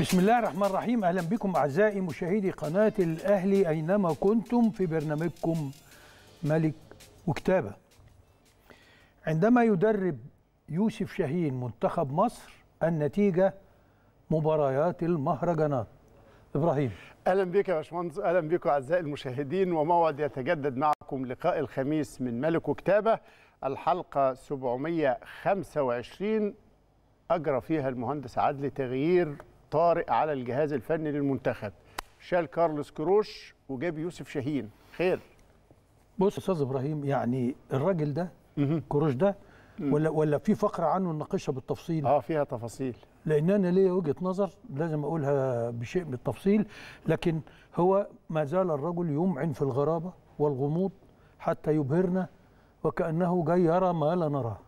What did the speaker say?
بسم الله الرحمن الرحيم اهلا بكم اعزائي مشاهدي قناه الاهلي اينما كنتم في برنامجكم ملك وكتابه. عندما يدرب يوسف شاهين منتخب مصر النتيجه مباريات المهرجانات. ابراهيم اهلا بك يا باشمهندس اهلا بكم اعزائي المشاهدين وموعد يتجدد معكم لقاء الخميس من ملك وكتابه الحلقه 725 اجرى فيها المهندس عدلي تغيير طارئ على الجهاز الفني للمنتخب شال كارلوس كروش وجاب يوسف شاهين خير بص استاذ ابراهيم يعني الراجل ده كروش ده ولا ولا في فقره عنه نناقشها بالتفصيل اه فيها تفاصيل لان انا ليا وجهه نظر لازم اقولها بشيء بالتفصيل لكن هو ما زال الرجل يمعن في الغرابه والغموض حتى يبهرنا وكانه جاي يرى ما لا نراه